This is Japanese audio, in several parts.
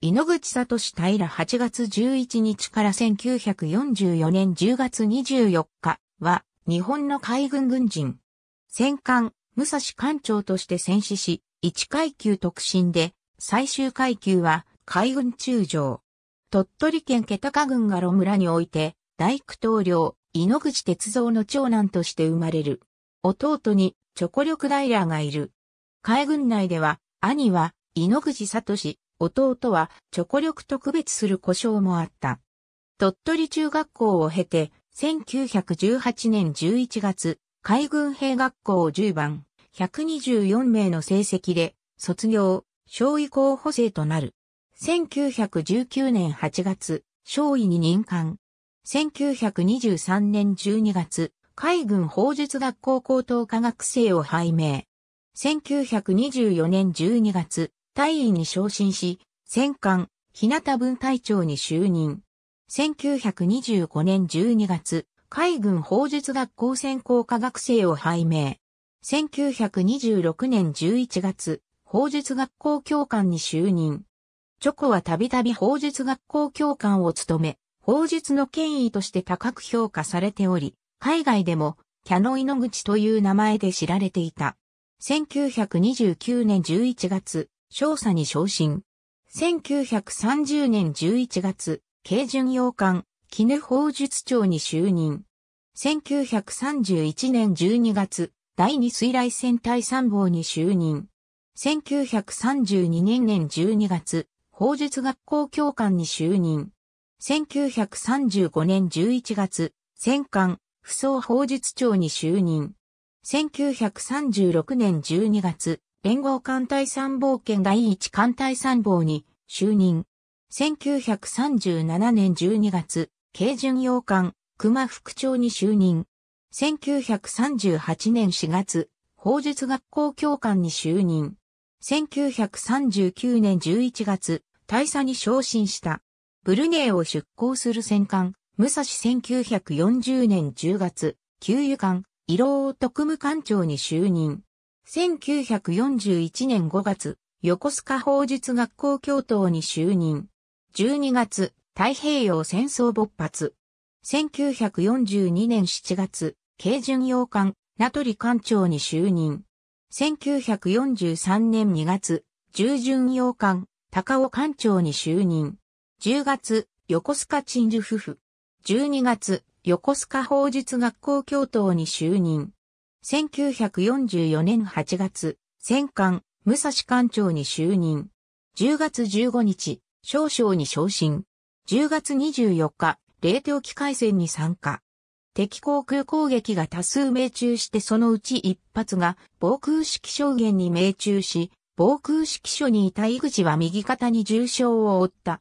井ノ口聡平8月11日から1944年10月24日は日本の海軍軍人。戦艦、武蔵艦長として戦死し、1階級特進で、最終階級は海軍中将。鳥取県気高郡が呂村において、大工棟領、井ノ口哲造の長男として生まれる。弟に、チョコ力ダイラーがいる。海軍内では、兄は、井ノ口聡、弟はチョコ力と区別する故障もあった。鳥取中学校を経て、1918年11月、海軍兵学校10番、124名の成績で、卒業、少尉候補生となる。1919年8月、少尉に任官。1923年12月、海軍法術学校高等科学生を拝命。1924年12月、大尉に昇進し、戦艦、日向分隊長に就任。1925年12月、海軍法術学校専攻科学生を拝命。1926年11月、法術学校教官に就任。チョコはたびたび法術学校教官を務め、法術の権威として高く評価されており、海外でも、キャノイノグチという名前で知られていた。1929年11月、少佐に昇進。1930年11月、慶順洋館、絹法術長に就任。1931年12月、第二水雷戦隊参謀に就任。1932年年12月、法術学校教官に就任。1935年11月、戦艦、不装法術長に就任。1936年12月、連合艦隊参謀権第一艦隊参謀に就任。1937年12月、軽巡洋艦、熊副長に就任。1938年4月、法術学校教官に就任。1939年11月、大佐に昇進した。ブルネイを出港する戦艦、武蔵1940年10月、給油艦、イロー特務艦長に就任。1941年5月、横須賀法術学校教頭に就任。12月、太平洋戦争勃発。1942年7月、軽巡洋艦、名取艦長に就任。1943年2月、従巡洋艦、高尾艦長に就任。10月、横須賀鎮守夫婦。12月、横須賀法術学校教頭に就任。1944年8月、戦艦、武蔵艦長に就任。10月15日、少将に昇進。10月24日、冷凍機海戦に参加。敵航空攻撃が多数命中してそのうち一発が防空式証言に命中し、防空式所にいた井口は右肩に重傷を負った。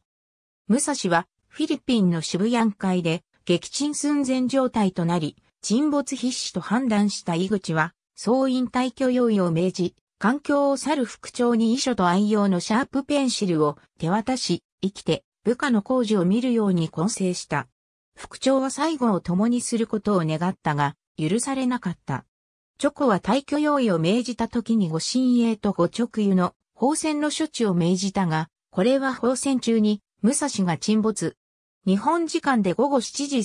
武蔵はフィリピンの渋谷会で撃沈寸前状態となり、沈没必至と判断した井口は、総員退去用意を命じ、環境を去る副長に遺書と愛用のシャープペンシルを手渡し、生きて部下の工事を見るように混成した。副長は最後を共にすることを願ったが、許されなかった。チョコは退去用意を命じた時にご親衛とご直輸の放線の処置を命じたが、これは放線中に武蔵が沈没、日本時間で午後7時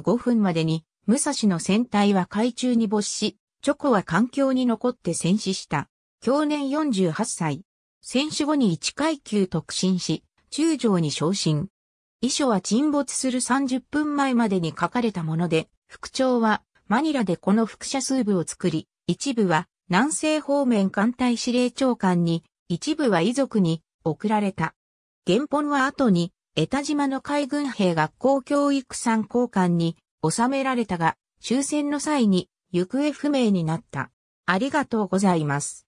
35分までに、武蔵の船体は海中に没し、チョコは環境に残って戦死した。去年48歳。戦死後に1階級特進し、中将に昇進。遺書は沈没する30分前までに書かれたもので、副長はマニラでこの副写数部を作り、一部は南西方面艦隊司令長官に、一部は遺族に送られた。原本は後に江田島の海軍兵学校教育参考官に収められたが、終戦の際に行方不明になった。ありがとうございます。